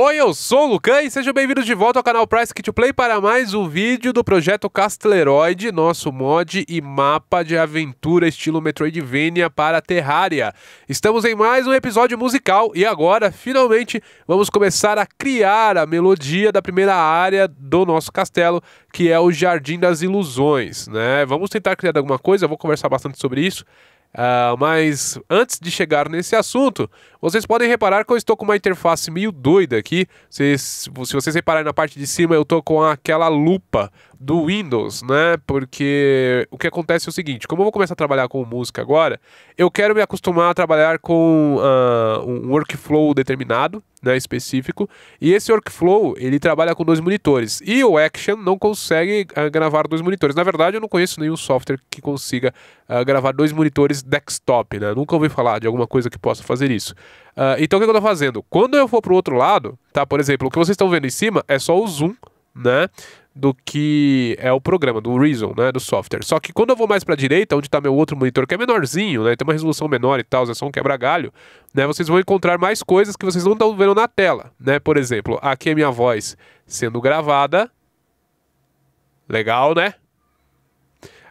Oi, eu sou o Lucan e sejam bem-vindos de volta ao canal Price Kit Play para mais um vídeo do projeto Castleroid, nosso mod e mapa de aventura estilo Metroidvania para Terraria. Estamos em mais um episódio musical e agora, finalmente, vamos começar a criar a melodia da primeira área do nosso castelo, que é o Jardim das Ilusões, né? Vamos tentar criar alguma coisa, vou conversar bastante sobre isso. Uh, mas antes de chegar nesse assunto, vocês podem reparar que eu estou com uma interface meio doida aqui. Vocês, se vocês repararem na parte de cima, eu estou com aquela lupa do Windows, né? Porque o que acontece é o seguinte: como eu vou começar a trabalhar com música agora, eu quero me acostumar a trabalhar com uh, um workflow determinado, né, específico. E esse workflow ele trabalha com dois monitores e o Action não consegue uh, gravar dois monitores. Na verdade, eu não conheço nenhum software que consiga uh, gravar dois monitores desktop, né? Nunca ouvi falar de alguma coisa que possa fazer isso. então, o que eu estou fazendo? Quando eu for para o outro lado, tá? Por exemplo, o que vocês estão vendo em cima é só o zoom né? do que é o programa, do Reason, né, do software. Só que quando eu vou mais para a direita, onde está meu outro monitor, que é menorzinho, né, tem uma resolução menor e tal, é só um quebra-galho, né, vocês vão encontrar mais coisas que vocês não estão vendo na tela, né? Por exemplo, aqui é minha voz sendo gravada. Legal, né?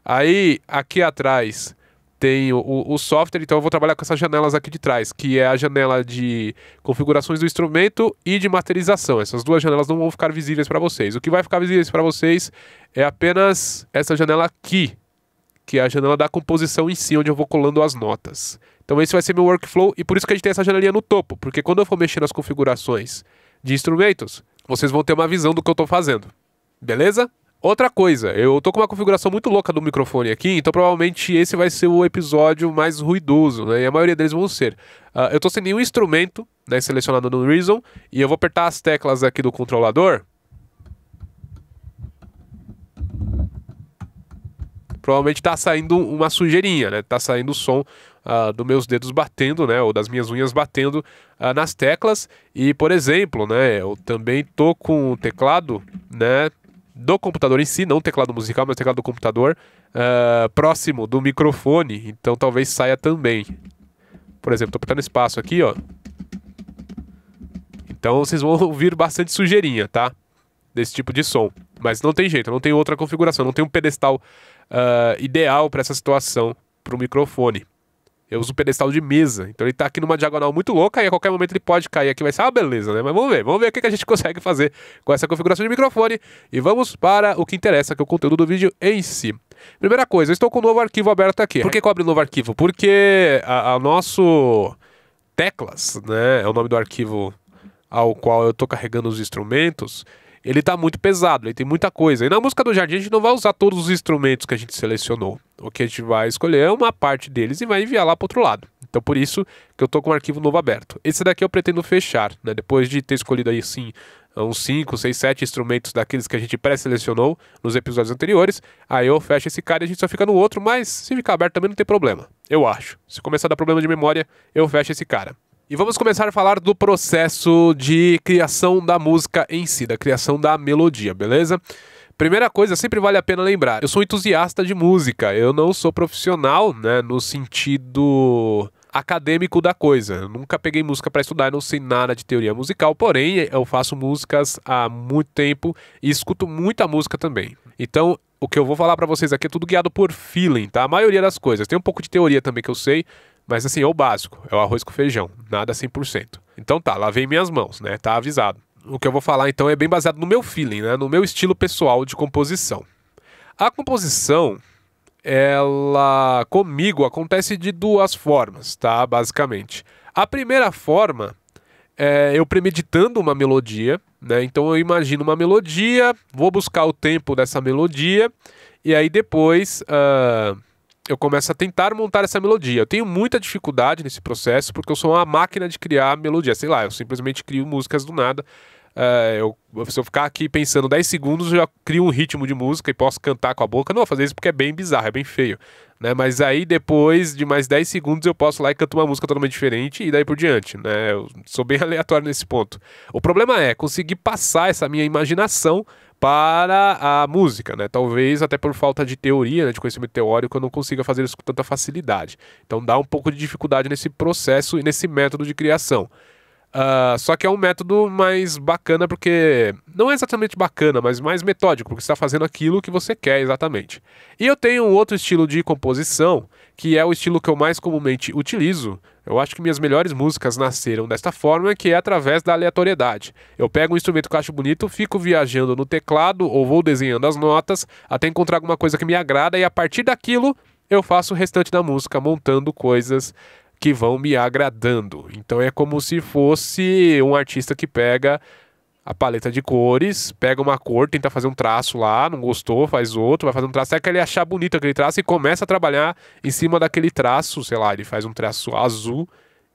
Aí, aqui atrás, tem o, o, software, então eu vou trabalhar com essas janelas aqui de trás, que é a janela de configurações do instrumento e de materialização. Essas duas janelas não vão ficar visíveis para vocês. O que vai ficar visível para vocês é apenas essa janela aqui, que é a janela da composição em si, onde eu vou colando as notas. Então esse vai ser meu workflow e por isso que a gente tem essa janelinha no topo, porque quando eu for mexer nas configurações de instrumentos, vocês vão ter uma visão do que eu estou fazendo. Beleza? Outra coisa, eu tô com uma configuração muito louca do microfone aqui, então provavelmente esse vai ser o episódio mais ruidoso, né? E a maioria deles vão ser. Uh, eu tô sem nenhum instrumento, né, selecionado no Reason, e eu vou apertar as teclas aqui do controlador. Provavelmente tá saindo uma sujeirinha, né? Tá saindo o som uh, dos meus dedos batendo, né? Ou das minhas unhas batendo uh, nas teclas. E, por exemplo, né? Eu também tô com o teclado, né? do computador em si, não teclado musical, mas teclado do computador, uh, próximo do microfone, então talvez saia também. Por exemplo, estou apertando espaço aqui, ó. Então vocês vão ouvir bastante sujeirinha, tá? Desse tipo de som. Mas não tem jeito, não tem outra configuração, não tem um pedestal uh, ideal para essa situação, para o microfone. Eu uso um pedestal de mesa. Então ele tá aqui numa diagonal muito louca e a qualquer momento ele pode cair aqui. Vai ser uma ah, beleza, né? Mas vamos ver. Vamos ver o que a gente consegue fazer com essa configuração de microfone. E vamos para o que interessa, que é o conteúdo do vídeo em si. Primeira coisa, eu estou com um novo arquivo aberto aqui. Por que, que eu abri um novo arquivo? Porque a, a nosso teclas, né? É o nome do arquivo ao qual eu estou carregando os instrumentos ele tá muito pesado, ele tem muita coisa. E na música do Jardim a gente não vai usar todos os instrumentos que a gente selecionou o que a gente vai escolher é uma parte deles e vai enviar lá para outro lado. Então, por isso que eu estou com o um arquivo novo aberto. Esse daqui eu pretendo fechar, né? Depois de ter escolhido aí, sim, uns 5, 6, 7 instrumentos daqueles que a gente pré-selecionou nos episódios anteriores. Aí eu fecho esse cara e a gente só fica no outro, mas se ficar aberto também não tem problema, eu acho. Se começar a dar problema de memória, eu fecho esse cara. E vamos começar a falar do processo de criação da música em si, da criação da melodia, beleza? Primeira coisa, sempre vale a pena lembrar, eu sou entusiasta de música, eu não sou profissional, né, no sentido acadêmico da coisa. Eu nunca peguei música para estudar, não sei nada de teoria musical, porém eu faço músicas há muito tempo e escuto muita música também. Então, o que eu vou falar para vocês aqui é tudo guiado por feeling, tá? A maioria das coisas. Tem um pouco de teoria também que eu sei, mas assim, é o básico, é o arroz com feijão, nada 100%. Então tá, lavei minhas mãos, né? Tá avisado o que eu vou falar então é bem baseado no meu feeling, né? no meu estilo pessoal de composição. A composição, ela comigo acontece de duas formas, tá? Basicamente. A primeira forma é eu premeditando uma melodia, né? Então eu imagino uma melodia, vou buscar o tempo dessa melodia e aí depois uh, eu começo a tentar montar essa melodia. Eu tenho muita dificuldade nesse processo porque eu sou uma máquina de criar melodia. Sei lá, eu simplesmente crio músicas do nada é, eu, se eu ficar aqui pensando 10 segundos, eu já crio um ritmo de música e posso cantar com a boca. Não vou fazer isso porque é bem bizarro, é bem feio. Né? Mas aí depois de mais 10 segundos eu posso lá e canto uma música totalmente diferente e daí por diante. Né? Eu sou bem aleatório nesse ponto. O problema é conseguir passar essa minha imaginação para a música, né? Talvez até por falta de teoria, né, de conhecimento teórico, eu não consiga fazer isso com tanta facilidade. Então dá um pouco de dificuldade nesse processo e nesse método de criação. Uh, só que é um método mais bacana, porque. Não é exatamente bacana, mas mais metódico, porque você está fazendo aquilo que você quer exatamente. E eu tenho um outro estilo de composição, que é o estilo que eu mais comumente utilizo. Eu acho que minhas melhores músicas nasceram desta forma, que é através da aleatoriedade. Eu pego um instrumento que eu acho bonito, fico viajando no teclado ou vou desenhando as notas até encontrar alguma coisa que me agrada, e a partir daquilo eu faço o restante da música montando coisas que vão me agradando. Então é como se fosse um artista que pega a paleta de cores, pega uma cor, tenta fazer um traço lá, não gostou, faz outro, vai fazer um traço, até que ele achar bonito aquele traço e começa a trabalhar em cima daquele traço, sei lá, ele faz um traço azul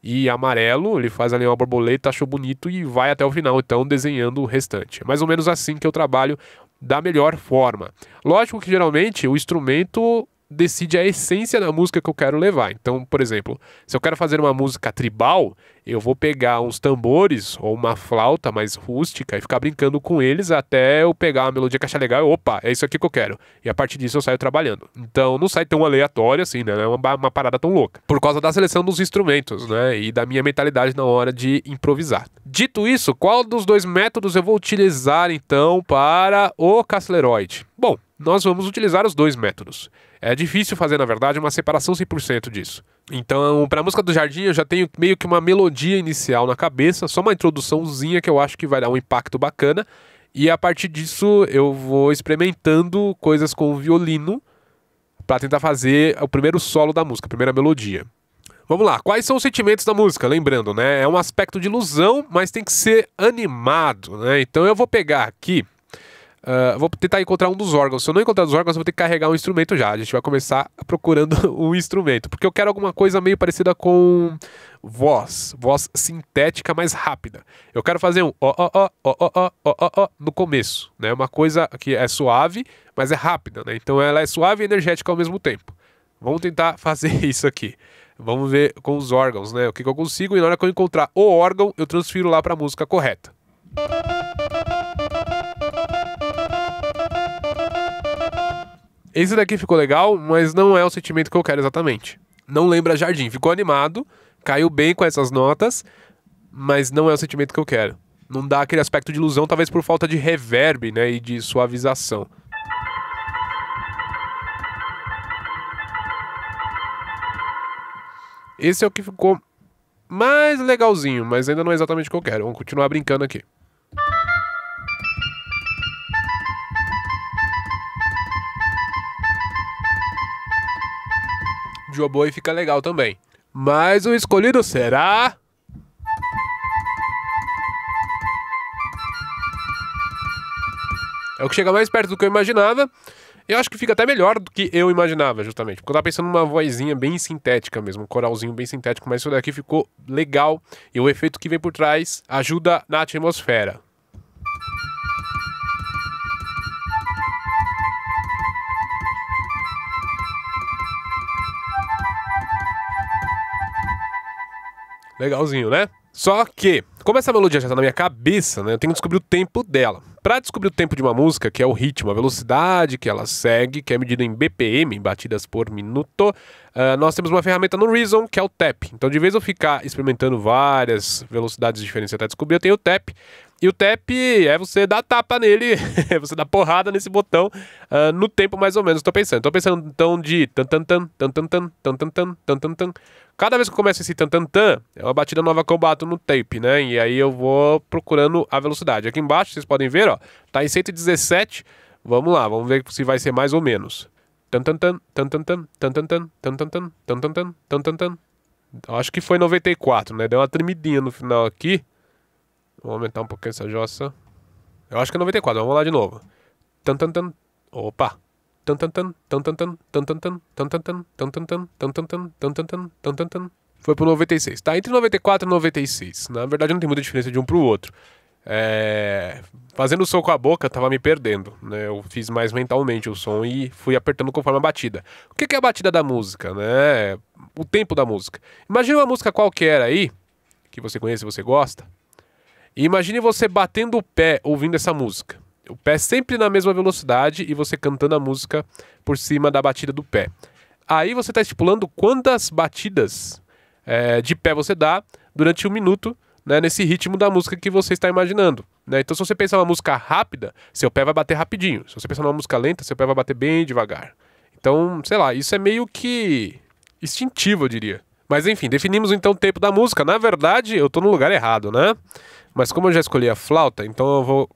e amarelo, ele faz ali uma borboleta, achou bonito e vai até o final, então desenhando o restante. É mais ou menos assim que eu trabalho da melhor forma. Lógico que geralmente o instrumento decide a essência da música que eu quero levar. Então, por exemplo, se eu quero fazer uma música tribal, eu vou pegar uns tambores ou uma flauta mais rústica e ficar brincando com eles até eu pegar uma melodia que achar legal. E, opa, é isso aqui que eu quero. E a partir disso eu saio trabalhando. Então não sai tão aleatório assim, né? Não é uma, uma parada tão louca. Por causa da seleção dos instrumentos, né? E da minha mentalidade na hora de improvisar. Dito isso, qual dos dois métodos eu vou utilizar então para o Castleroid? Bom, nós vamos utilizar os dois métodos. É difícil fazer, na verdade, uma separação 100% disso. Então, para a música do Jardim, eu já tenho meio que uma melodia inicial na cabeça, só uma introduçãozinha que eu acho que vai dar um impacto bacana. E a partir disso, eu vou experimentando coisas com o violino para tentar fazer o primeiro solo da música, a primeira melodia. Vamos lá, quais são os sentimentos da música? Lembrando, né? É um aspecto de ilusão, mas tem que ser animado, né? Então eu vou pegar aqui Uh, vou tentar encontrar um dos órgãos. Se eu não encontrar os órgãos, eu vou ter que carregar um instrumento já. A gente vai começar procurando um instrumento. Porque eu quero alguma coisa meio parecida com voz. Voz sintética mais rápida. Eu quero fazer um ó, ó, ó, ó, ó, ó, ó, ó, no começo. Né? Uma coisa que é suave, mas é rápida. Né? Então ela é suave e energética ao mesmo tempo. Vamos tentar fazer isso aqui. Vamos ver com os órgãos, né? O que, que eu consigo. E na hora que eu encontrar o órgão, eu transfiro lá para a música correta. Música esse daqui ficou legal, mas não é o sentimento que eu quero exatamente. Não lembra jardim. Ficou animado, caiu bem com essas notas, mas não é o sentimento que eu quero. Não dá aquele aspecto de ilusão, talvez por falta de reverb, né, e de suavização. Esse é o que ficou mais legalzinho, mas ainda não é exatamente o que eu quero. Vamos continuar brincando aqui. de e fica legal também. Mas o escolhido será... É o que chega mais perto do que eu imaginava. Eu acho que fica até melhor do que eu imaginava, justamente. Porque eu tava pensando numa vozinha bem sintética mesmo, um coralzinho bem sintético, mas isso daqui ficou legal. E o efeito que vem por trás ajuda na atmosfera. Legalzinho, né? Só que, como essa melodia já tá na minha cabeça, né? Eu tenho que descobrir o tempo dela. Para descobrir o tempo de uma música, que é o ritmo, a velocidade que ela segue, que é medida em BPM, batidas por minuto, nós temos uma ferramenta no Reason, que é o tap. Então, de vez em eu ficar experimentando várias velocidades diferentes até descobrir, eu tenho o tap. E o tap é você dar tapa nele, é você dar porrada nesse botão no tempo mais ou menos. Estou pensando. Estou pensando então de tan tan tan tan tan tan tan tan tan tan tan Cada vez que começa esse tan-tan-tan, é uma batida nova que eu bato no tape, né? E aí eu vou procurando a velocidade. Aqui embaixo, vocês podem ver, ó, tá em 117. Vamos lá, vamos ver se vai ser mais ou menos. Tan-tan-tan, tan-tan-tan, tan-tan-tan, tan-tan-tan, tan-tan-tan, Acho que foi 94, né? Deu uma tremidinha no final aqui. Vou aumentar um pouquinho essa jossa. Eu acho que é 94, vamos lá de novo. Tan, tan, tan. Opa! Foi pro 96. Tá entre 94 e 96. Na verdade, não tem muita diferença de um pro outro. É... Fazendo o som com a boca, tava me perdendo. Né? Eu fiz mais mentalmente o som e fui apertando conforme a batida. O que é a batida da música? Né? O tempo da música. Imagina uma música qualquer aí, que você conhece, você gosta. E imagine você batendo o pé ouvindo essa música o pé sempre na mesma velocidade e você cantando a música por cima da batida do pé. Aí você está estipulando quantas batidas é, de pé você dá durante um minuto né, nesse ritmo da música que você está imaginando. Né? Então, se você pensar uma música rápida, seu pé vai bater rapidinho. Se você pensar numa música lenta, seu pé vai bater bem devagar. Então, sei lá, isso é meio que instintivo, eu diria. Mas enfim, definimos então o tempo da música. Na verdade, eu estou no lugar errado, né? Mas como eu já escolhi a flauta, então eu vou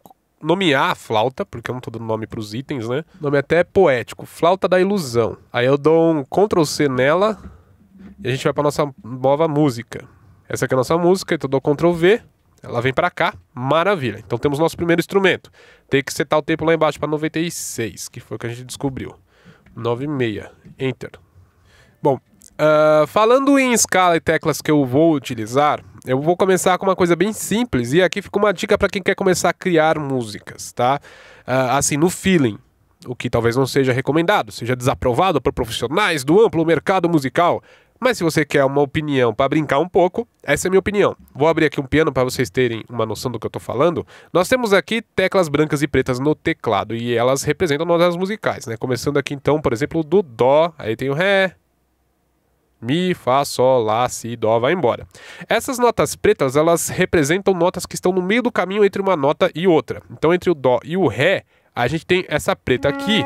nomear a flauta, porque eu não tô dando nome pros itens, né? O nome até é poético, Flauta da Ilusão. Aí eu dou um Ctrl C nela e a gente vai pra nossa nova música. Essa aqui é a nossa música, então eu dou Ctrl V, ela vem para cá, maravilha. Então temos nosso primeiro instrumento. Tem que setar o tempo lá embaixo para 96, que foi o que a gente descobriu. 96, enter. Bom, uh, falando em escala e teclas que eu vou utilizar, eu vou começar com uma coisa bem simples e aqui fica uma dica para quem quer começar a criar músicas, tá? Uh, assim, no feeling, o que talvez não seja recomendado, seja desaprovado por profissionais do amplo mercado musical. Mas se você quer uma opinião para brincar um pouco, essa é a minha opinião. Vou abrir aqui um piano para vocês terem uma noção do que eu estou falando. Nós temos aqui teclas brancas e pretas no teclado e elas representam notas musicais, né? Começando aqui então, por exemplo, do dó, aí tem o ré, Mi, Fá, Sol, Lá, Si, Dó, vai embora. Essas notas pretas, elas representam notas que estão no meio do caminho entre uma nota e outra. Então, entre o Dó e o Ré, a gente tem essa preta aqui,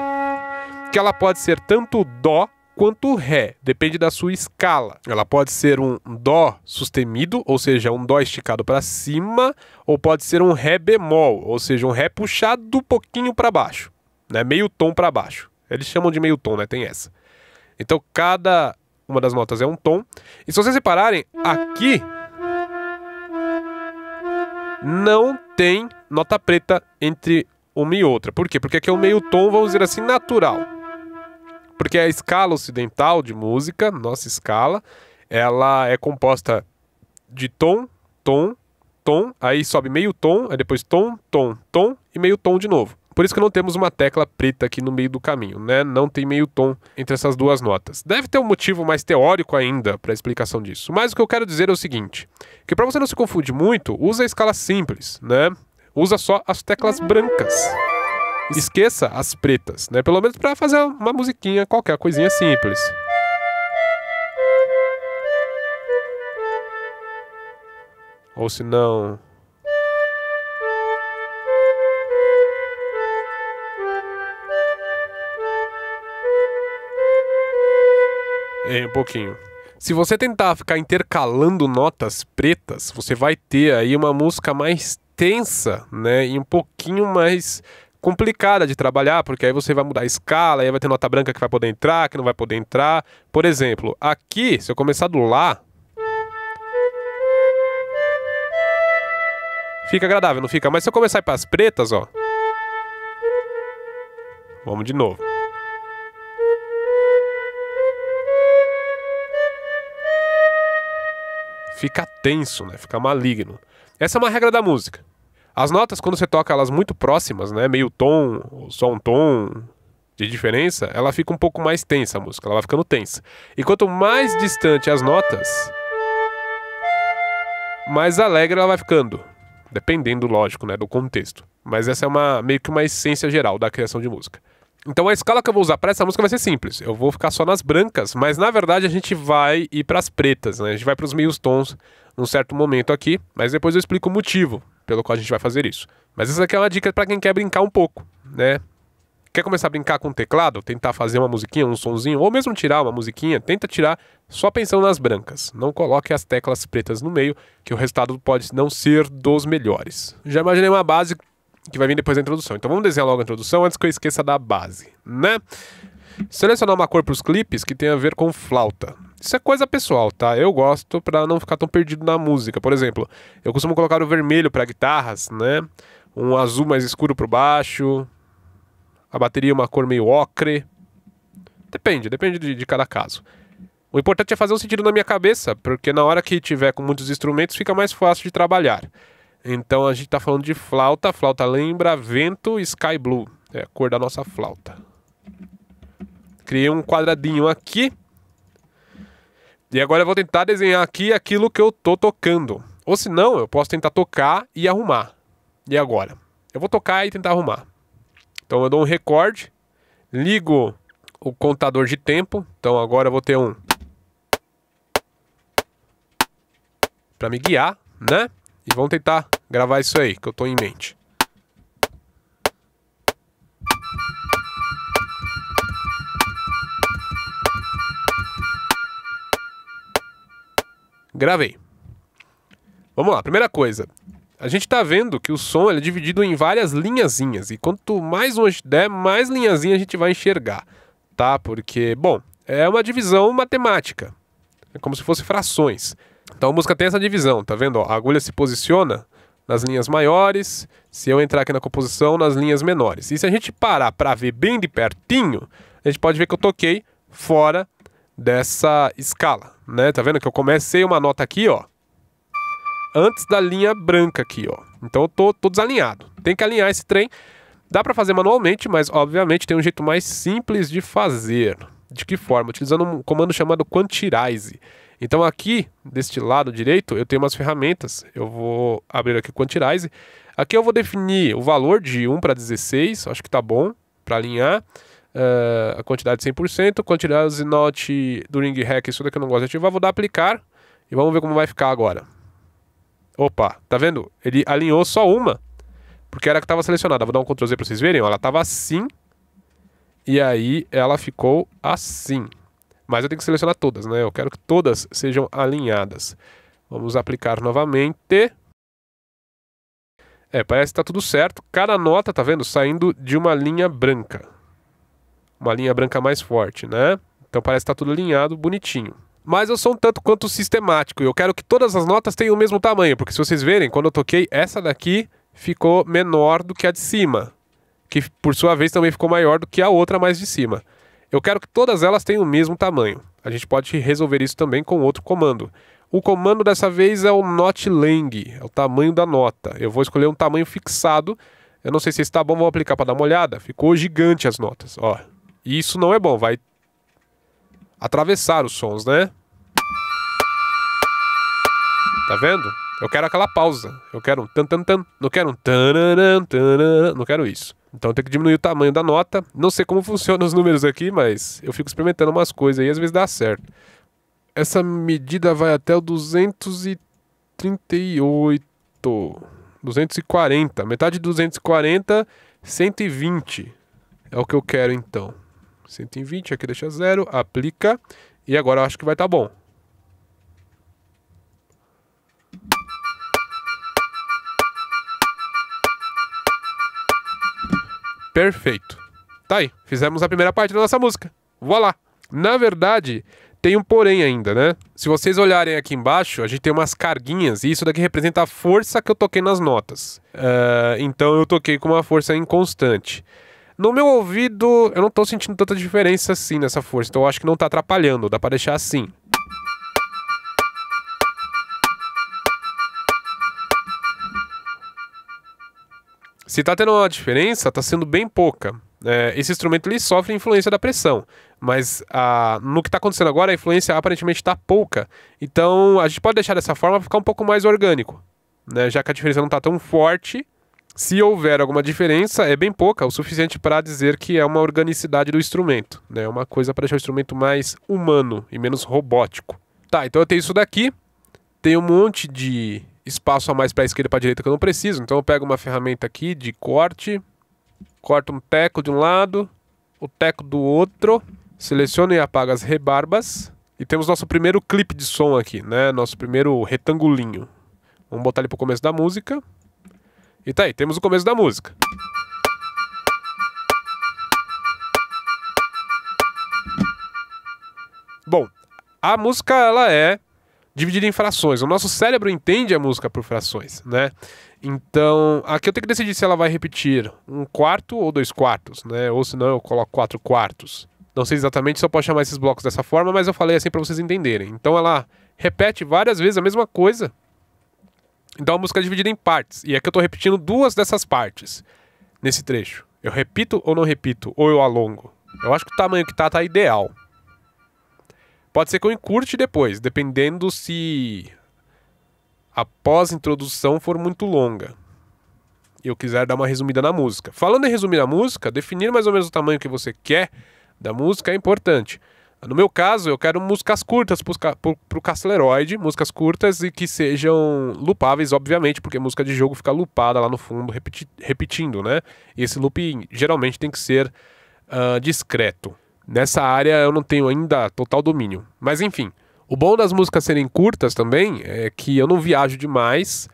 que ela pode ser tanto Dó quanto Ré, depende da sua escala. Ela pode ser um Dó sustenido, ou seja, um Dó esticado para cima, ou pode ser um Ré bemol, ou seja, um Ré puxado um pouquinho para baixo, né? meio tom para baixo. Eles chamam de meio tom, né? Tem essa. Então, cada uma das notas é um tom. E se vocês repararem, aqui não tem nota preta entre uma e outra. Por quê? Porque aqui é um meio tom, vamos dizer assim, natural. Porque a escala ocidental de música, nossa escala, ela é composta de tom, tom, tom, aí sobe meio tom, aí depois tom, tom, tom e meio tom de novo. Por isso que não temos uma tecla preta aqui no meio do caminho, né? Não tem meio tom entre essas duas notas. Deve ter um motivo mais teórico ainda para a explicação disso. Mas o que eu quero dizer é o seguinte, que para você não se confundir muito, usa a escala simples, né? Usa só as teclas brancas. Esqueça as pretas, né? Pelo menos para fazer uma musiquinha, qualquer coisinha simples. Ou se não, é, um pouquinho. Se você tentar ficar intercalando notas pretas, você vai ter aí uma música mais tensa, né? E um pouquinho mais complicada de trabalhar, porque aí você vai mudar a escala, aí vai ter nota branca que vai poder entrar, que não vai poder entrar. Por exemplo, aqui, se eu começar do Lá, Fica agradável, não fica? Mas se eu começar para as pretas, ó. Vamos de novo. fica tenso, né? Fica maligno. Essa é uma regra da música. As notas, quando você toca elas muito próximas, né? Meio tom, só um tom de diferença, ela fica um pouco mais tensa a música, ela vai ficando tensa. E quanto mais distante as notas, mais alegre ela vai ficando. Dependendo, lógico, né, do contexto. Mas essa é uma meio que uma essência geral da criação de música. Então a escala que eu vou usar para essa música vai ser simples. Eu vou ficar só nas brancas, mas na verdade a gente vai ir para as pretas, né? A gente vai para os meios tons num certo momento aqui, mas depois eu explico o motivo pelo qual a gente vai fazer isso. Mas essa aqui é uma dica para quem quer brincar um pouco, né? Quer começar a brincar com o teclado, tentar fazer uma musiquinha, um sonzinho, ou mesmo tirar uma musiquinha, tenta tirar só pensando nas brancas. Não coloque as teclas pretas no meio, que o resultado pode não ser dos melhores. Já imaginei uma base que vai vir depois da introdução. Então vamos desenhar logo a introdução antes que eu esqueça da base, né? Selecionar uma cor para os clipes que tem a ver com flauta. Isso é coisa pessoal, tá? Eu gosto para não ficar tão perdido na música. Por exemplo, eu costumo colocar o vermelho para guitarras, né? Um azul mais escuro para baixo. A bateria uma cor meio ocre. Depende, depende de, de cada caso. O importante é fazer um sentido na minha cabeça, porque na hora que tiver com muitos instrumentos fica mais fácil de trabalhar. Então a gente está falando de flauta. Flauta lembra vento sky blue. É a cor da nossa flauta. Criei um quadradinho aqui. E agora eu vou tentar desenhar aqui aquilo que eu tô tocando. Ou se não, eu posso tentar tocar e arrumar. E agora? Eu vou tocar e tentar arrumar. Então eu dou um recorde, ligo o contador de tempo. Então agora eu vou ter um para me guiar, né? E vamos tentar gravar isso aí, que eu tô em mente. Gravei. Vamos lá, primeira coisa. A gente está vendo que o som é dividido em várias linhazinhas. E quanto mais longe der, mais linhazinha a gente vai enxergar. Tá? Porque, bom, é uma divisão matemática. É como se fosse frações. Então a música tem essa divisão, tá vendo? Ó, a agulha se posiciona nas linhas maiores, se eu entrar aqui na composição, nas linhas menores. E se a gente parar para ver bem de pertinho, a gente pode ver que eu toquei fora dessa escala, né? Tá vendo que eu comecei uma nota aqui, ó, antes da linha branca aqui, ó. Então eu tô, tô desalinhado. Tem que alinhar esse trem. Dá para fazer manualmente, mas obviamente tem um jeito mais simples de fazer. De que forma? Utilizando um comando chamado quantize. Então aqui, deste lado direito, eu tenho umas ferramentas. Eu vou abrir aqui o Quantize. Aqui eu vou definir o valor de 1 para 16, acho que tá bom para alinhar. Uh, a quantidade 100%, quantidade Note during hack, isso daqui eu não gosto de ativar, vou dar aplicar e vamos ver como vai ficar agora. Opa, tá vendo? Ele alinhou só uma, porque era a que estava selecionada. Vou dar um Ctrl Z para vocês verem, ela estava assim, e aí ela ficou assim mas eu tenho que selecionar todas, né? Eu quero que todas sejam alinhadas. Vamos aplicar novamente. É, parece que está tudo certo. Cada nota, tá vendo? Saindo de uma linha branca. Uma linha branca mais forte, né? Então parece que está tudo alinhado, bonitinho. Mas eu sou um tanto quanto sistemático. Eu quero que todas as notas tenham o mesmo tamanho. Porque se vocês verem, quando eu toquei, essa daqui ficou menor do que a de cima. Que por sua vez também ficou maior do que a outra mais de cima. Eu quero que todas elas tenham o mesmo tamanho. A gente pode resolver isso também com outro comando. O comando dessa vez é o not length, é o tamanho da nota. Eu vou escolher um tamanho fixado. Eu não sei se está bom, vou aplicar para dar uma olhada. Ficou gigante as notas, ó. Isso não é bom, vai atravessar os sons, né? Tá vendo? Eu quero aquela pausa. Eu quero um tan tan tan. Não quero um tan tan tan. Não quero isso. Então tem que diminuir o tamanho da nota. Não sei como funcionam os números aqui, mas eu fico experimentando umas coisas e às vezes dá certo. Essa medida vai até o 238. 240. Metade de 240, 120. É o que eu quero então. 120, aqui deixa zero, aplica. E agora eu acho que vai estar tá bom. Perfeito. Tá aí. Fizemos a primeira parte da nossa música. Voilá. Na verdade, tem um porém ainda, né? Se vocês olharem aqui embaixo, a gente tem umas carguinhas e isso daqui representa a força que eu toquei nas notas. Uh, então eu toquei com uma força inconstante. No meu ouvido, eu não tô sentindo tanta diferença assim nessa força, então eu acho que não tá atrapalhando, dá para deixar assim. Se está tendo uma diferença, está sendo bem pouca. É, esse instrumento ele sofre influência da pressão, mas a, ah, no que está acontecendo agora, a influência aparentemente está pouca. Então a gente pode deixar dessa forma ficar um pouco mais orgânico, né? já que a diferença não está tão forte. Se houver alguma diferença, é bem pouca, o suficiente para dizer que é uma organicidade do instrumento, né? É uma coisa para deixar o instrumento mais humano e menos robótico. Tá, então eu tenho isso daqui, tem um monte de espaço a mais para a esquerda e para direita que eu não preciso. Então eu pego uma ferramenta aqui de corte, corto um teco de um lado, o teco do outro, seleciono e apago as rebarbas. E temos nosso primeiro clipe de som aqui, né? Nosso primeiro retangulinho. Vamos botar ele pro começo da música. E tá aí, temos o começo da música. Bom, a música ela é dividida em frações. O nosso cérebro entende a música por frações, né? Então, aqui eu tenho que decidir se ela vai repetir um quarto ou dois quartos, né? Ou se não, eu coloco quatro quartos. Não sei exatamente se eu posso chamar esses blocos dessa forma, mas eu falei assim para vocês entenderem. Então ela repete várias vezes a mesma coisa. Então a música é dividida em partes. E aqui eu estou repetindo duas dessas partes nesse trecho. Eu repito ou não repito? Ou eu alongo? Eu acho que o tamanho que tá tá ideal. Pode ser que eu encurte depois, dependendo se a pós-introdução for muito longa e eu quiser dar uma resumida na música. Falando em resumir a música, definir mais ou menos o tamanho que você quer da música é importante. No meu caso, eu quero músicas curtas para o Castleroid, músicas curtas e que sejam lupáveis, obviamente, porque música de jogo fica lupada lá no fundo, repeti repetindo, né? E esse looping geralmente tem que ser uh, discreto. Nessa área eu não tenho ainda total domínio. Mas enfim, o bom das músicas serem curtas também é que eu não viajo demais.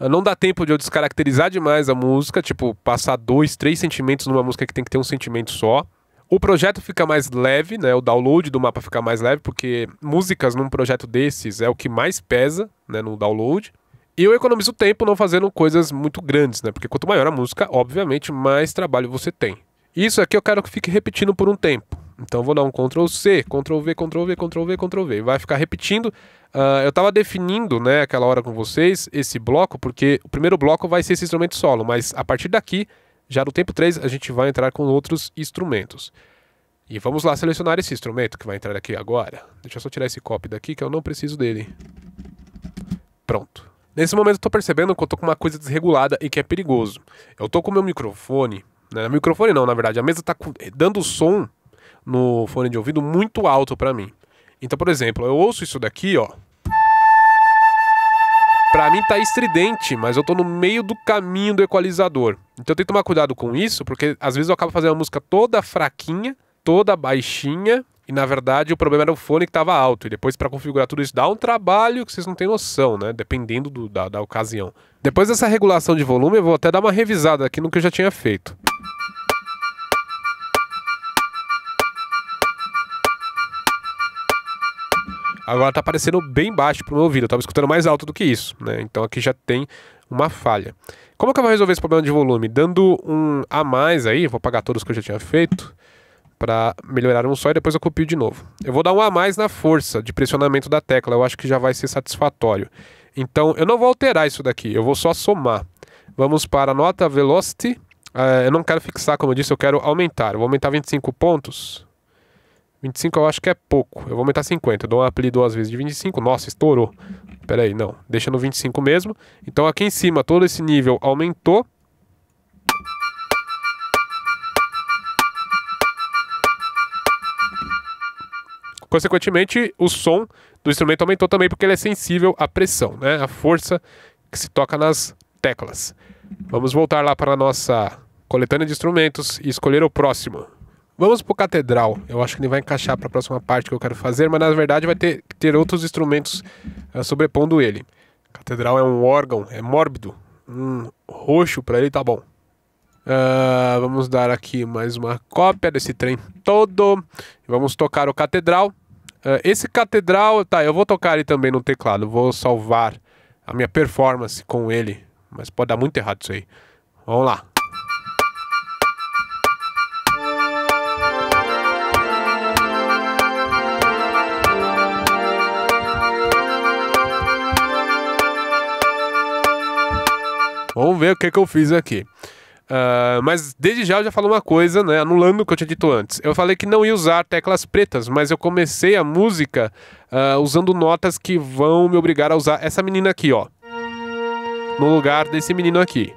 Ah, não dá tempo de eu descaracterizar demais a música, tipo, passar dois, três sentimentos numa música que tem que ter um sentimento só. O projeto fica mais leve, né? O download do mapa fica mais leve, porque músicas num projeto desses é o que mais pesa, né? No download. E eu economizo tempo não fazendo coisas muito grandes, né? Porque quanto maior a música, obviamente, mais trabalho você tem. Isso aqui eu quero que fique repetindo por um tempo. Então vou dar um Ctrl C, Ctrl V, Ctrl V, Ctrl V, Ctrl V. Vai ficar repetindo. Uh, eu estava definindo, né, aquela hora com vocês, esse bloco, porque o primeiro bloco vai ser esse instrumento solo, mas a partir daqui, já no tempo 3, a gente vai entrar com outros instrumentos. E vamos lá selecionar esse instrumento que vai entrar aqui agora. Deixa eu só tirar esse copy daqui que eu não preciso dele. Pronto. Nesse momento eu tô percebendo que eu tô com uma coisa desregulada e que é perigoso. Eu tô com o meu microfone, né? Microfone não, na verdade, a mesa tá eh, dando som no fone de ouvido muito alto para mim. Então, por exemplo, eu ouço isso daqui, ó. Pra mim tá estridente, mas eu tô no meio do caminho do equalizador. Então eu tenho que tomar cuidado com isso, porque às vezes eu acabo fazendo a música toda fraquinha, toda baixinha, e na verdade o problema era o fone que tava alto. E depois para configurar tudo isso dá um trabalho que vocês não têm noção, né? Dependendo do, da, da ocasião. Depois dessa regulação de volume, eu vou até dar uma revisada aqui no que eu já tinha feito. Agora tá aparecendo bem baixo pro meu ouvido, eu tava escutando mais alto do que isso, né? Então aqui já tem uma falha. Como é que eu vou resolver esse problema de volume? Dando um a mais aí, vou apagar todos que eu já tinha feito para melhorar um só e depois eu copio de novo. Eu vou dar um a mais na força de pressionamento da tecla, eu acho que já vai ser satisfatório. Então eu não vou alterar isso daqui, eu vou só somar. Vamos para a nota velocity. Uh, eu não quero fixar, como eu disse, eu quero aumentar. Eu vou aumentar 25 pontos. 25 eu acho que é pouco. Eu vou aumentar 50. Eu dou um apelido duas vezes de 25. Nossa, estourou. Pera aí, não. Deixa no 25 mesmo. Então aqui em cima todo esse nível aumentou. Consequentemente, o som do instrumento aumentou também porque ele é sensível à pressão, né? A força que se toca nas teclas. Vamos voltar lá para a nossa coletânea de instrumentos e escolher o próximo. Vamos pro Catedral. Eu acho que ele vai encaixar para a próxima parte que eu quero fazer, mas na verdade vai ter, ter outros instrumentos uh, sobrepondo ele. Catedral é um órgão, é mórbido. Um roxo para ele tá bom. Uh, vamos dar aqui mais uma cópia desse trem todo. Vamos tocar o Catedral. Uh, esse Catedral, tá, eu vou tocar ele também no teclado. Vou salvar a minha performance com ele. Mas pode dar muito errado isso aí. Vamos lá. Vamos ver o que, que eu fiz aqui. Uh, mas desde já eu já falo uma coisa, né? Anulando o que eu tinha dito antes. Eu falei que não ia usar teclas pretas, mas eu comecei a música uh, usando notas que vão me obrigar a usar essa menina aqui, ó. No lugar desse menino aqui.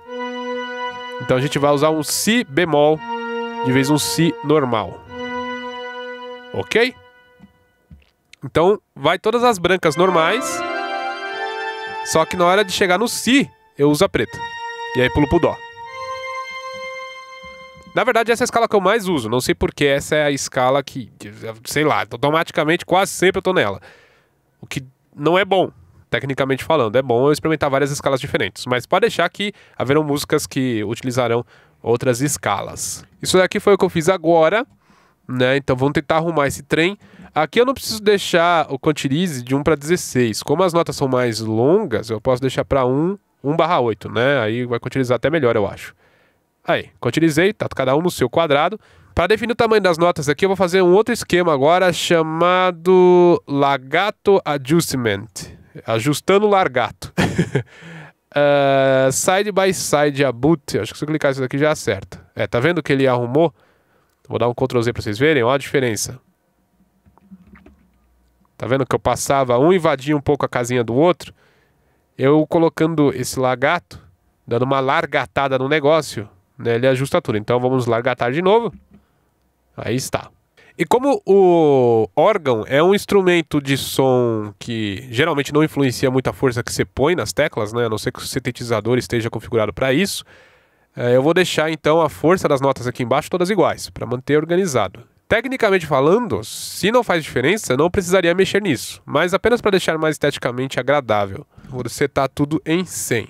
Então a gente vai usar um Si bemol, de vez um Si normal. Ok? Então vai todas as brancas normais. Só que na hora de chegar no Si, eu uso a preta. E aí pulo pro Dó. Na verdade, essa é a escala que eu mais uso. Não sei porque essa é a escala que, sei lá, automaticamente quase sempre eu tô nela. O que não é bom, tecnicamente falando. É bom eu experimentar várias escalas diferentes. Mas pode deixar que haverão músicas que utilizarão outras escalas. Isso daqui foi o que eu fiz agora. Né? Então vamos tentar arrumar esse trem. Aqui eu não preciso deixar o quantize de 1 para 16. Como as notas são mais longas, eu posso deixar para 1, 1/8, né? Aí vai quantilizar até melhor, eu acho. Aí, quantilizei, tá cada um no seu quadrado. Para definir o tamanho das notas aqui, eu vou fazer um outro esquema agora chamado Lagato Adjustment. Ajustando o largato. uh, side by side abut. Acho que se eu clicar isso aqui já acerta. É, tá vendo que ele arrumou? Vou dar um Ctrl Z para vocês verem. Olha a diferença. Tá vendo que eu passava um invadia um pouco a casinha do outro? eu colocando esse lagarto, dando uma largatada no negócio, né, ele ajusta tudo. Então vamos largatar de novo. Aí está. E como o órgão é um instrumento de som que geralmente não influencia muito a força que você põe nas teclas, né? a não ser que o sintetizador esteja configurado para isso, eh, eu vou deixar então a força das notas aqui embaixo todas iguais, para manter organizado. Tecnicamente falando, se não faz diferença, não precisaria mexer nisso, mas apenas para deixar mais esteticamente agradável. Vou setar tá tudo em 100.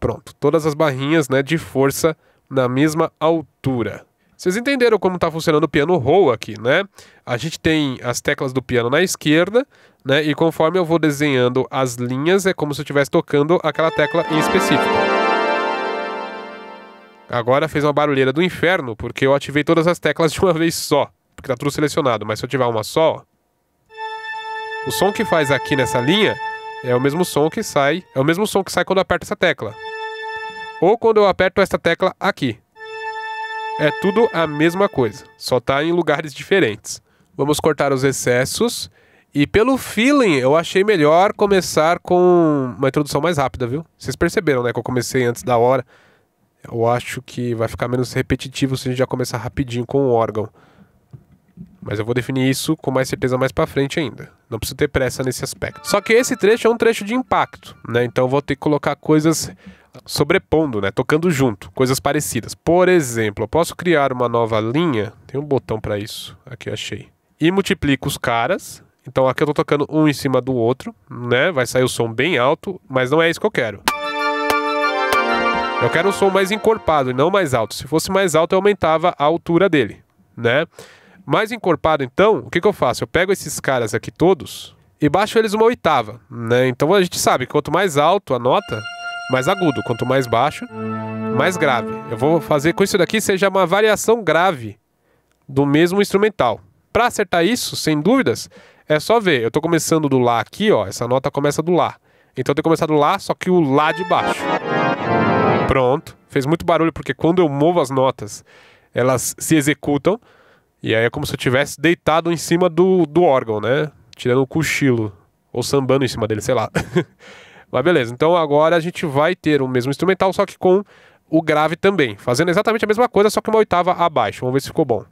Pronto, todas as barrinhas né, de força na mesma altura. Vocês entenderam como está funcionando o piano roll aqui, né? A gente tem as teclas do piano na esquerda, né? E conforme eu vou desenhando as linhas, é como se eu estivesse tocando aquela tecla em específico. Agora fez uma barulheira do inferno, porque eu ativei todas as teclas de uma vez só. Porque tá tudo selecionado, mas se eu tiver uma só... o som que faz aqui nessa linha é o mesmo som que sai, é o mesmo som que sai quando eu aperto essa tecla. Ou quando eu aperto esta tecla aqui. É tudo a mesma coisa, só está em lugares diferentes. Vamos cortar os excessos e pelo feeling, eu achei melhor começar com uma introdução mais rápida, viu? Vocês perceberam, né, que eu comecei antes da hora. Eu acho que vai ficar menos repetitivo se a gente já começar rapidinho com o órgão mas eu vou definir isso com mais certeza mais para frente ainda. Não preciso ter pressa nesse aspecto. Só que esse trecho é um trecho de impacto, né? Então eu vou ter que colocar coisas sobrepondo, né? Tocando junto, coisas parecidas. Por exemplo, eu posso criar uma nova linha, tem um botão para isso, aqui eu achei. E multiplico os caras. Então aqui eu tô tocando um em cima do outro, né? Vai sair o som bem alto, mas não é isso que eu quero. Eu quero um som mais encorpado e não mais alto. Se fosse mais alto, eu aumentava a altura dele, né? Mais encorpado, então, o que, que eu faço? Eu pego esses caras aqui todos e baixo eles uma oitava, né? Então a gente sabe que quanto mais alto a nota, mais agudo. Quanto mais baixo, mais grave. Eu vou fazer com isso daqui seja uma variação grave do mesmo instrumental. Para acertar isso, sem dúvidas, é só ver. Eu estou começando do Lá aqui, ó. Essa nota começa do Lá. Então eu tenho começado do Lá, só que o Lá de baixo. Pronto. Fez muito barulho, porque quando eu movo as notas, elas se executam. E aí é como se eu tivesse deitado em cima do, do órgão, né? Tirando o cochilo. Ou sambando em cima dele, sei lá. Mas beleza, então agora a gente vai ter o mesmo instrumental, só que com o grave também. Fazendo exatamente a mesma coisa, só que uma oitava abaixo. Vamos ver se ficou bom.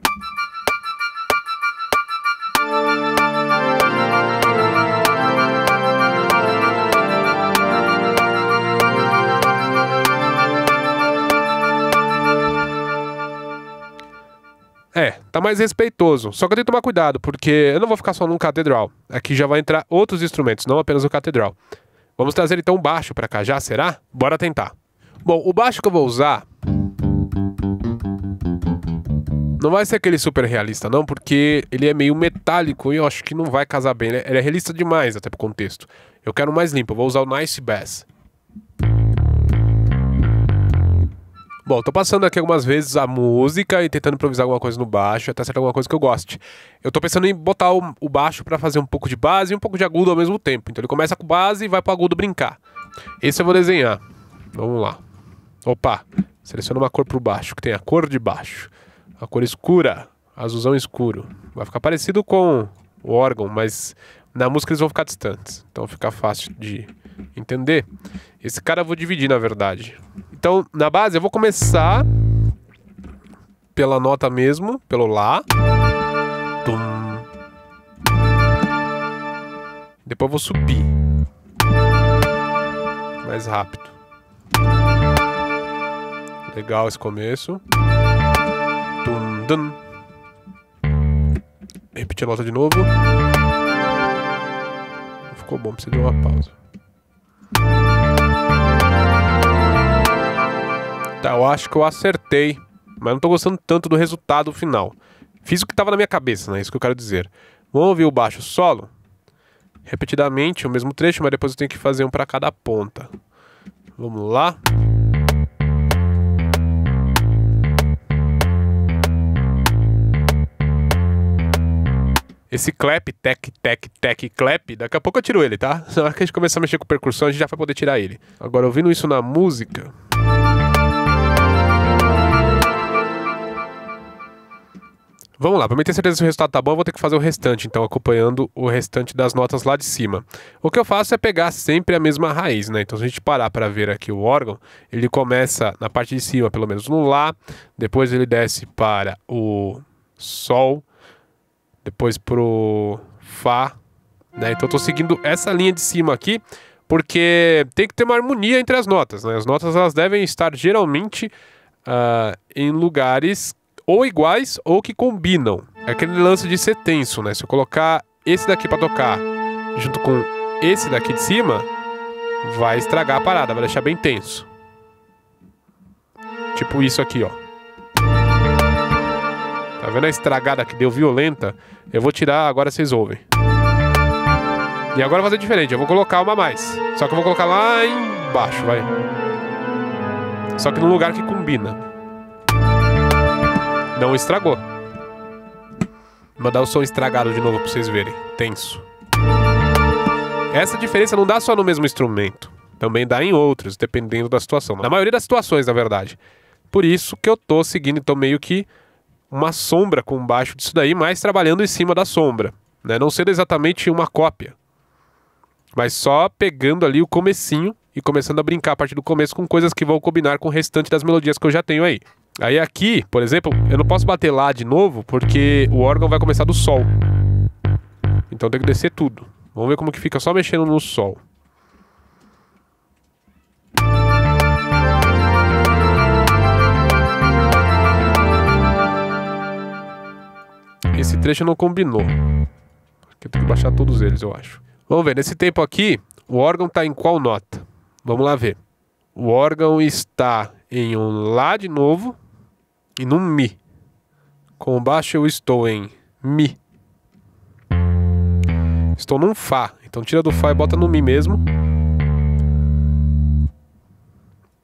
tá mais respeitoso. Só que eu tenho que tomar cuidado, porque eu não vou ficar só num catedral. Aqui já vai entrar outros instrumentos, não apenas o catedral. Vamos trazer então o baixo para cá já, será? Bora tentar. Bom, o baixo que eu vou usar não vai ser aquele super realista, não, porque ele é meio metálico e eu acho que não vai casar bem. Né? Ele é realista demais, até pro contexto. Eu quero mais limpo, eu vou usar o Nice Bass. Bom, tô passando aqui algumas vezes a música e tentando improvisar alguma coisa no baixo, até ser alguma coisa que eu goste. Eu tô pensando em botar o, baixo para fazer um pouco de base e um pouco de agudo ao mesmo tempo. Então ele começa com base e vai pro agudo brincar. Esse eu vou desenhar. Vamos lá. Opa, seleciona uma cor pro baixo, que tem a cor de baixo. A cor escura, azulzão escuro. Vai ficar parecido com o órgão, mas na música eles vão ficar distantes. Então fica fácil de Entender? Esse cara eu vou dividir, na verdade. Então, na base, eu vou começar pela nota mesmo, pelo Lá. Tum. Depois eu vou subir. Mais rápido. Legal esse começo. Tum, dun. Repetir a nota de novo. Ficou bom, precisa de uma pausa. Tá, eu acho que eu acertei, mas não tô gostando tanto do resultado final. Fiz o que tava na minha cabeça, né? É isso que eu quero dizer. Vamos ouvir o baixo solo? Repetidamente, o mesmo trecho, mas depois eu tenho que fazer um para cada ponta. Vamos lá? Música Esse clap, tec, tec, tec, clap, daqui a pouco eu tiro ele, tá? Na hora que a gente começar a mexer com percussão, a gente já vai poder tirar ele. Agora, ouvindo isso na música. Vamos lá, para mim ter certeza se o resultado tá bom, eu vou ter que fazer o restante, então, acompanhando o restante das notas lá de cima. O que eu faço é pegar sempre a mesma raiz, né? Então, se a gente parar para ver aqui o órgão, ele começa na parte de cima, pelo menos no Lá, depois ele desce para o Sol, depois pro Fá, né? Então eu tô seguindo essa linha de cima aqui, porque tem que ter uma harmonia entre as notas, né? As notas elas devem estar geralmente uh, em lugares ou iguais ou que combinam. É aquele lance de ser tenso, né? Se eu colocar esse daqui para tocar junto com esse daqui de cima, vai estragar a parada, vai deixar bem tenso. Tipo isso aqui, ó vendo a estragada que deu violenta? Eu vou tirar, agora vocês ouvem. E agora eu vou fazer diferente, eu vou colocar uma a mais. Só que eu vou colocar lá embaixo, vai. Só que num lugar que combina. Não estragou. Vou mandar o som estragado de novo pra vocês verem. Tenso. Essa diferença não dá só no mesmo instrumento. Também dá em outros, dependendo da situação. Na maioria das situações, na verdade. Por isso que eu tô seguindo, e tô meio que uma sombra com baixo disso daí, mas trabalhando em cima da sombra, né? Não sendo exatamente uma cópia, mas só pegando ali o comecinho e começando a brincar a partir do começo com coisas que vão combinar com o restante das melodias que eu já tenho aí. Aí aqui, por exemplo, eu não posso bater lá de novo porque o órgão vai começar do sol. Então tem que descer tudo. Vamos ver como que fica só mexendo no sol. esse trecho não combinou. Eu tenho que baixar todos eles, eu acho. Vamos ver, nesse tempo aqui, o órgão está em qual nota? Vamos lá ver. O órgão está em um Lá de novo e num Mi. Com baixo eu estou em Mi. Estou num Fá. Então tira do Fá e bota no Mi mesmo.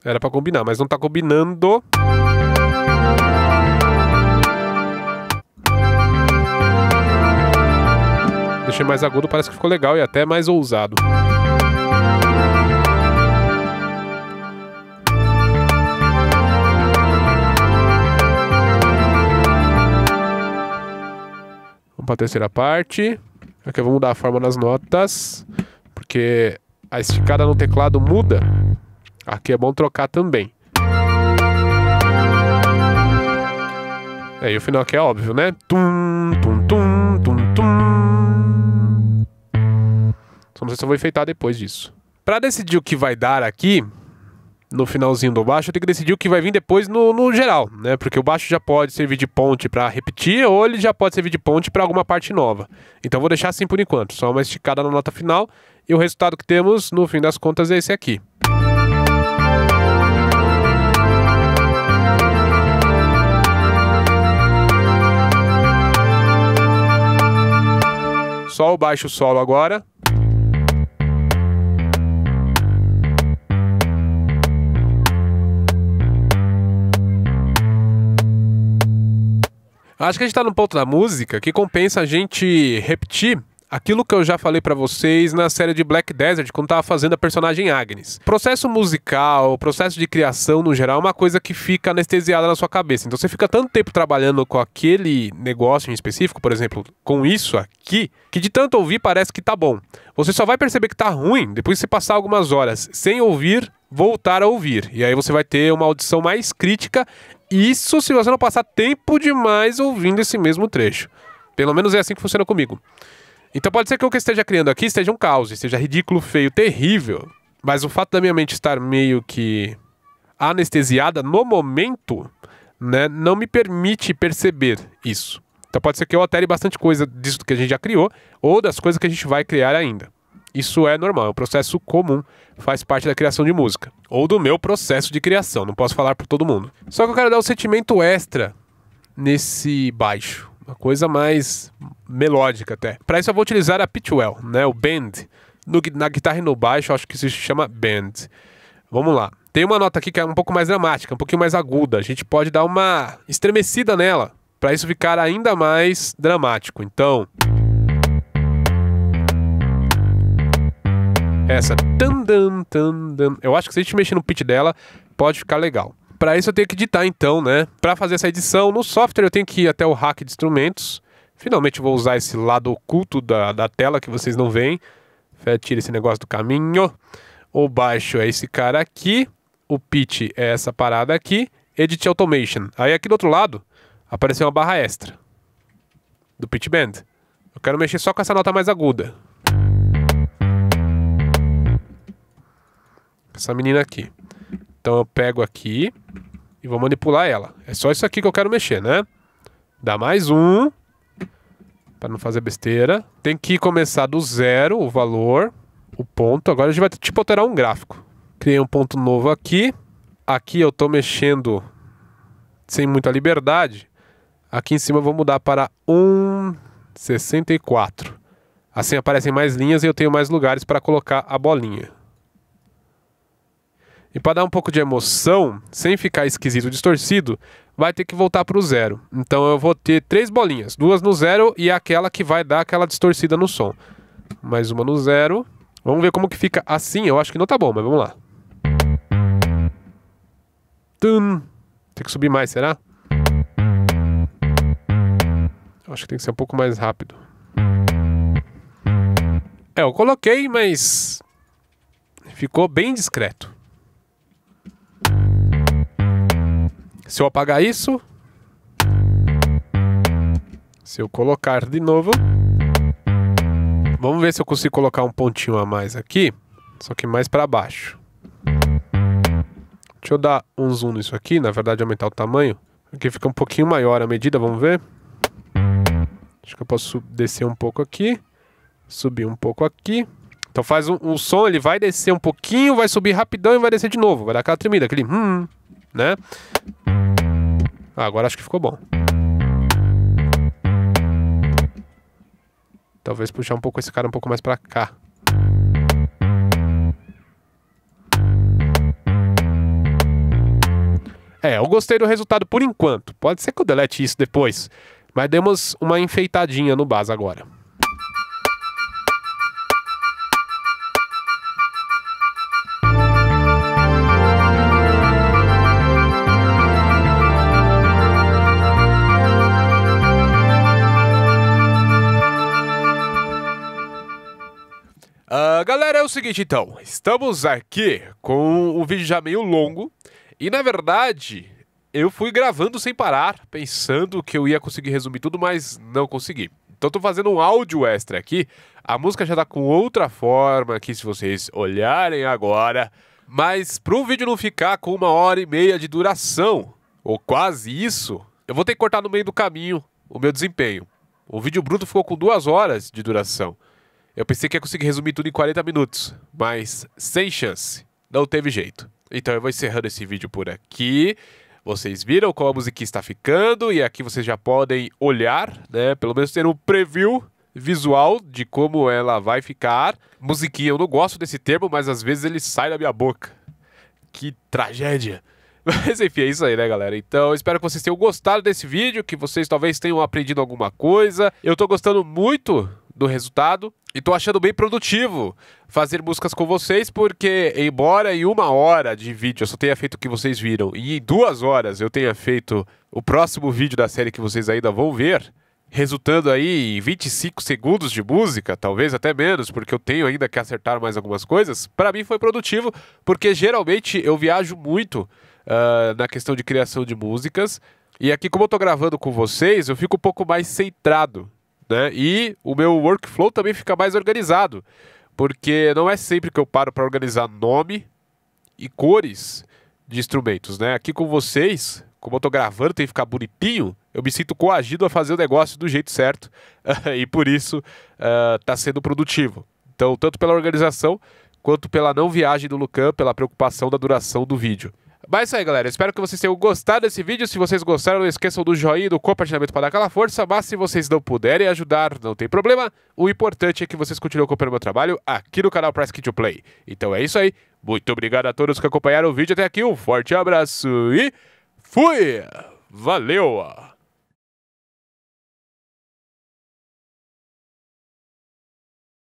Era para combinar, mas não está combinando. deixei mais agudo, parece que ficou legal e até mais ousado. Vamos para a terceira parte. Aqui vamos dar a forma nas notas, porque a esticada no teclado muda. Aqui é bom trocar também. É, e o final aqui é óbvio, né? Tum, tum, Só não sei se eu vou enfeitar depois disso. Para decidir o que vai dar aqui, no finalzinho do baixo, eu tenho que decidir o que vai vir depois no, no geral, né? Porque o baixo já pode servir de ponte para repetir ou ele já pode servir de ponte para alguma parte nova. Então vou deixar assim por enquanto, só uma esticada na nota final e o resultado que temos no fim das contas é esse aqui. Só o baixo solo agora. Acho que a gente está num ponto da música que compensa a gente repetir aquilo que eu já falei para vocês na série de Black Desert, quando tava fazendo a personagem Agnes. Processo musical, processo de criação no geral, é uma coisa que fica anestesiada na sua cabeça. Então você fica tanto tempo trabalhando com aquele negócio em específico, por exemplo, com isso aqui, que de tanto ouvir parece que tá bom. Você só vai perceber que tá ruim depois de você passar algumas horas sem ouvir voltar a ouvir. E aí você vai ter uma audição mais crítica isso se você não passar tempo demais ouvindo esse mesmo trecho. Pelo menos é assim que funciona comigo. Então pode ser que o que eu esteja criando aqui esteja um caos, esteja ridículo, feio, terrível. Mas o fato da minha mente estar meio que anestesiada no momento, né, não me permite perceber isso. Então pode ser que eu altere bastante coisa disso que a gente já criou ou das coisas que a gente vai criar ainda. Isso é normal, é um processo comum, faz parte da criação de música. Ou do meu processo de criação, não posso falar por todo mundo. Só que eu quero dar um sentimento extra nesse baixo. Uma coisa mais melódica até. Para isso eu vou utilizar a Pitchwell, né? O bend. No, na guitarra e no baixo, acho que se chama bend. Vamos lá. Tem uma nota aqui que é um pouco mais dramática, um pouquinho mais aguda. A gente pode dar uma estremecida nela para isso ficar ainda mais dramático. Então. Essa. Tan, tan, tan, tan. Eu acho que se a gente mexer no pitch dela, pode ficar legal. Para isso eu tenho que editar então, né? Para fazer essa edição no software eu tenho que ir até o hack de instrumentos. Finalmente vou usar esse lado oculto da, da tela que vocês não veem. Tira esse negócio do caminho. O baixo é esse cara aqui. O pitch é essa parada aqui. Edit Automation. Aí aqui do outro lado apareceu uma barra extra do pitch bend. Eu quero mexer só com essa nota mais aguda. essa menina aqui. Então eu pego aqui e vou manipular ela. É só isso aqui que eu quero mexer, né? Dá mais um, para não fazer besteira. Tem que começar do zero o valor, o ponto. Agora a gente vai tipo alterar um gráfico. Criei um ponto novo aqui. Aqui eu estou mexendo sem muita liberdade. Aqui em cima eu vou mudar para 1,64. Assim aparecem mais linhas e eu tenho mais lugares para colocar a bolinha. E para dar um pouco de emoção, sem ficar esquisito distorcido, vai ter que voltar para o zero. Então eu vou ter três bolinhas, duas no zero e aquela que vai dar aquela distorcida no som. Mais uma no zero. Vamos ver como que fica assim. Eu acho que não tá bom, mas vamos lá. Tum. Tem que subir mais, será? Eu acho que tem que ser um pouco mais rápido. É, eu coloquei, mas ficou bem discreto. Se eu apagar isso. Se eu colocar de novo. Vamos ver se eu consigo colocar um pontinho a mais aqui. Só que mais para baixo. Deixa eu dar um zoom nisso aqui. Na verdade, aumentar o tamanho. Aqui fica um pouquinho maior a medida, vamos ver. Acho que eu posso descer um pouco aqui. Subir um pouco aqui. Então faz um, um som, ele vai descer um pouquinho, vai subir rapidão e vai descer de novo. Vai dar aquela tremida, aquele hum né? Ah, agora acho que ficou bom. Talvez puxar um pouco esse cara um pouco mais para cá. É, eu gostei do resultado por enquanto. Pode ser que eu delete isso depois. Mas demos uma enfeitadinha no base agora. galera, é o seguinte então, estamos aqui com um vídeo já meio longo e na verdade eu fui gravando sem parar, pensando que eu ia conseguir resumir tudo, mas não consegui. Então estou fazendo um áudio extra aqui, a música já está com outra forma aqui se vocês olharem agora, mas para o vídeo não ficar com uma hora e meia de duração, ou quase isso, eu vou ter que cortar no meio do caminho o meu desempenho. O vídeo bruto ficou com duas horas de duração. Eu pensei que ia conseguir resumir tudo em 40 minutos, mas sem chance, não teve jeito. Então eu vou encerrando esse vídeo por aqui. Vocês viram como a musiquinha está ficando e aqui vocês já podem olhar, né? Pelo menos ter um preview visual de como ela vai ficar. Musiquinha, eu não gosto desse termo, mas às vezes ele sai da minha boca. Que tragédia! Mas enfim, é isso aí, né, galera? Então, espero que vocês tenham gostado desse vídeo, que vocês talvez tenham aprendido alguma coisa. Eu tô gostando muito do resultado. E tô achando bem produtivo fazer buscas com vocês, porque, embora em uma hora de vídeo eu só tenha feito o que vocês viram, e em duas horas eu tenha feito o próximo vídeo da série que vocês ainda vão ver, resultando aí em 25 segundos de música, talvez até menos, porque eu tenho ainda que acertar mais algumas coisas, para mim foi produtivo, porque geralmente eu viajo muito uh, na questão de criação de músicas. E aqui, como eu tô gravando com vocês, eu fico um pouco mais centrado. Né? E o meu workflow também fica mais organizado, porque não é sempre que eu paro para organizar nome e cores de instrumentos. Né? Aqui com vocês, como eu estou gravando, tem que ficar bonitinho, eu me sinto coagido a fazer o negócio do jeito certo e por isso está ah, sendo produtivo. Então, tanto pela organização quanto pela não viagem do Lucan, pela preocupação da duração do vídeo. Mas é isso aí, galera. Espero que vocês tenham gostado desse vídeo. Se vocês gostaram, não esqueçam do joinha e do compartilhamento para dar aquela força. Mas se vocês não puderem ajudar, não tem problema. O importante é que vocês continuem acompanhando meu trabalho aqui no canal Press Kit to Play. Então é isso aí. Muito obrigado a todos que acompanharam o vídeo até aqui. Um forte abraço e fui! Valeu!